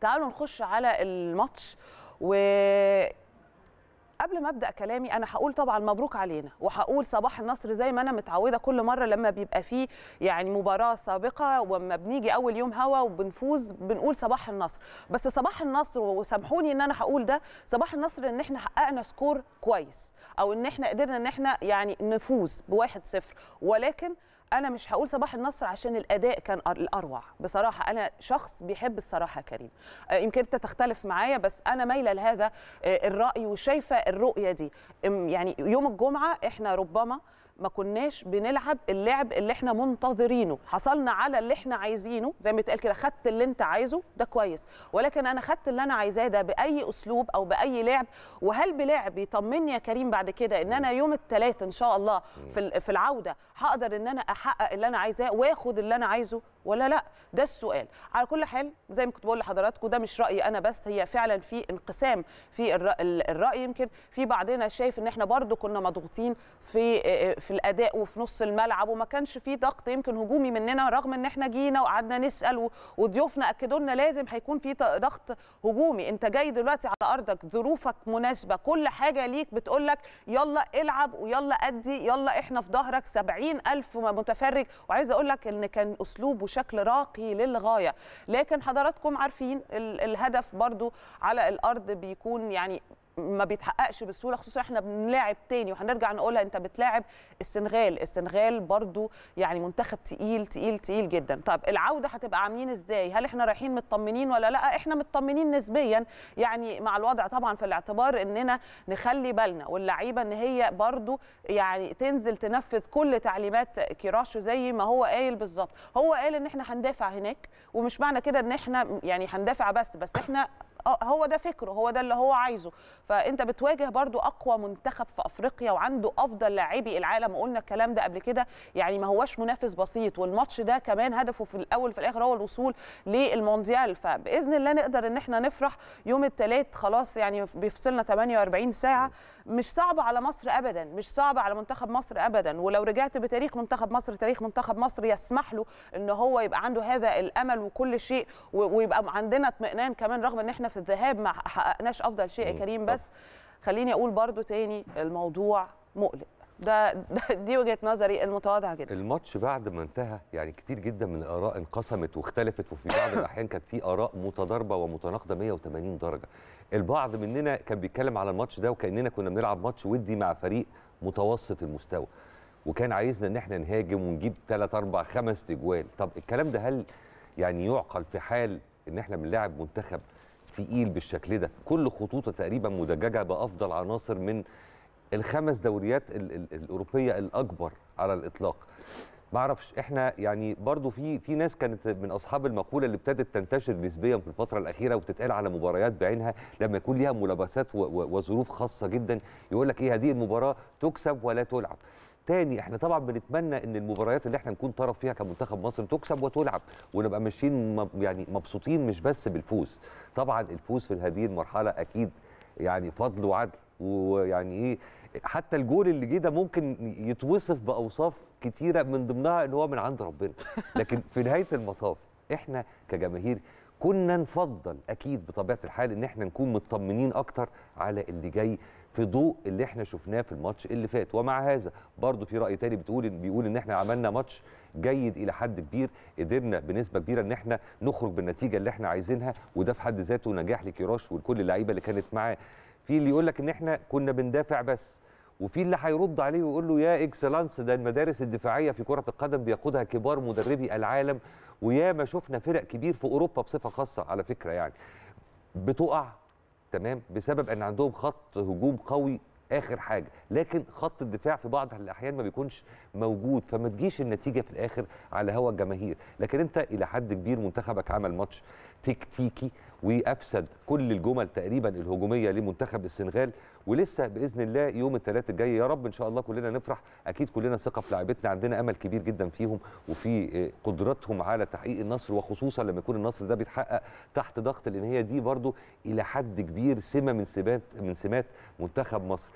تعالوا نخش على الماتش و قبل ما ابدا كلامي انا هقول طبعا مبروك علينا وهقول صباح النصر زي ما انا متعوده كل مره لما بيبقى فيه يعني مباراه سابقه ولما بنيجي اول يوم هوا وبنفوز بنقول صباح النصر بس صباح النصر وسامحوني ان انا هقول ده صباح النصر ان احنا حققنا سكور كويس او ان احنا قدرنا ان احنا يعني نفوز بواحد صفر ولكن انا مش هقول صباح النصر عشان الاداء كان الاروع بصراحه انا شخص بيحب الصراحه كريم آه، يمكن انت تختلف معايا بس انا مايله لهذا آه، الراي وشايفه الرؤيه دي يعني يوم الجمعه احنا ربما ما كناش بنلعب اللعب اللي احنا منتظرينه حصلنا على اللي احنا عايزينه زي ما بيتقال كده خدت اللي انت عايزه ده كويس ولكن انا خدت اللي انا عايزاه ده باي اسلوب او باي لعب وهل بلعب يطمني يا كريم بعد كده ان انا يوم الثلاث ان شاء الله في في العوده هقدر ان انا احقق اللي انا عايزاه واخد اللي انا عايزه ولا لا ده السؤال على كل حال زي ما كنت بقول لحضراتكم ده مش رايي انا بس هي فعلا في انقسام في الراي يمكن في بعضنا شايف ان احنا برضو كنا مضغوطين في في الاداء وفي نص الملعب وما كانش في ضغط يمكن هجومي مننا رغم ان احنا جينا وقعدنا نسال وضيوفنا اكدوا لنا لازم هيكون في ضغط هجومي انت جاي دلوقتي على ارضك ظروفك مناسبه كل حاجه ليك بتقول لك يلا العب ويلا ادي يلا احنا في ظهرك 70000 متفرج وعايز اقول لك ان كان اسلوب وشكل راقي للغايه لكن حضراتكم عارفين الهدف برضو على الارض بيكون يعني ما بيتحققش بسهوله خصوصا احنا بنلاعب تاني وهنرجع نقولها انت بتلاعب السنغال السنغال برضو يعني منتخب تقيل تقيل تقيل جدا طب العوده هتبقى عاملين ازاي هل احنا رايحين مطمنين ولا لا احنا مطمنين نسبيا يعني مع الوضع طبعا في الاعتبار اننا نخلي بالنا واللعيبه ان هي برضو يعني تنزل تنفذ كل تعليمات كيراشو زي ما هو قايل بالظبط هو قال ان احنا هندافع هناك ومش معنى كده ان احنا يعني هندافع بس بس احنا آه، هو ده فكره هو ده اللي هو عايزه فانت بتواجه برضو اقوى منتخب في افريقيا وعنده افضل لاعبي العالم وقلنا الكلام ده قبل كده يعني ما هواش منافس بسيط والماتش ده كمان هدفه في الاول في الاخر هو الوصول للمونديال فباذن الله نقدر ان احنا نفرح يوم الثلاث خلاص يعني بيفصلنا 48 ساعه مش صعب على مصر ابدا مش صعب على منتخب مصر ابدا ولو رجعت بتاريخ منتخب مصر تاريخ منتخب مصر يسمح له ان هو يبقى عنده هذا الامل وكل شيء ويبقى عندنا اطمئنان كمان رغم ان احنا في الذهاب ما حققناش افضل شيء يا كريم بس خليني اقول برضو تاني الموضوع مقلق ده, ده دي وجهه نظري المتواضعه جدا الماتش بعد ما انتهى يعني كتير جدا من الاراء انقسمت واختلفت وفي بعض الاحيان كانت في اراء متضاربه ومتناقضه 180 درجه البعض مننا كان بيتكلم على الماتش ده وكاننا كنا بنلعب ماتش ودي مع فريق متوسط المستوى وكان عايزنا ان احنا نهاجم ونجيب 3 4 5 تجوال طب الكلام ده هل يعني يعقل في حال ان احنا بنلاعب منتخب تقيل بالشكل ده كل خطوطه تقريبا مدججه بافضل عناصر من الخمس دوريات الـ الـ الاوروبيه الاكبر على الاطلاق ما اعرفش احنا يعني برضو في في ناس كانت من اصحاب المقوله اللي ابتدت تنتشر نسبيا في الفتره الاخيره وبتتقال على مباريات بعينها لما يكون ليها ملابسات وظروف خاصه جدا يقول لك ايه هذه المباراه تكسب ولا تلعب تاني احنا طبعا بنتمنى ان المباريات اللي احنا نكون طرف فيها كمنتخب مصر تكسب وتلعب ونبقى ماشيين يعني مبسوطين مش بس بالفوز طبعا الفوز في هذه المرحله اكيد يعني فضل وعدل ويعني ايه حتى الجول اللي جه ده ممكن يتوصف باوصاف كتيره من ضمنها ان هو من عند ربنا لكن في نهايه المطاف احنا كجماهير كنا نفضل اكيد بطبيعه الحال ان احنا نكون مطمنين اكتر على اللي جاي في ضوء اللي احنا شفناه في الماتش اللي فات ومع هذا برضه في راي تاني بتقول بيقول ان احنا عملنا ماتش جيد الى حد كبير قدرنا بنسبه كبيره ان احنا نخرج بالنتيجه اللي احنا عايزينها وده في حد ذاته نجاح لكيروش ولكل اللعيبه اللي كانت معاه في اللي يقول لك ان احنا كنا بندافع بس وفي اللي هيرد عليه ويقول له يا اكسلانس ده المدارس الدفاعيه في كره القدم بيقودها كبار مدربي العالم وياما شفنا فرق كبير في اوروبا بصفه خاصه على فكره يعني بتقع تمام بسبب ان عندهم خط هجوم قوي اخر حاجه لكن خط الدفاع في بعض الاحيان ما بيكونش موجود فما تجيش النتيجه في الاخر على هوى الجماهير لكن انت الى حد كبير منتخبك عمل ماتش تكتيكي وافسد كل الجمل تقريبا الهجوميه لمنتخب السنغال ولسه باذن الله يوم الثلاث الجاي يا رب ان شاء الله كلنا نفرح اكيد كلنا ثقه في لاعبتنا عندنا امل كبير جدا فيهم وفي آه، قدرتهم على تحقيق النصر وخصوصا لما يكون النصر ده بيتحقق تحت ضغط لان هي دي برضو الى حد كبير سمه من سمات من سمات منتخب مصر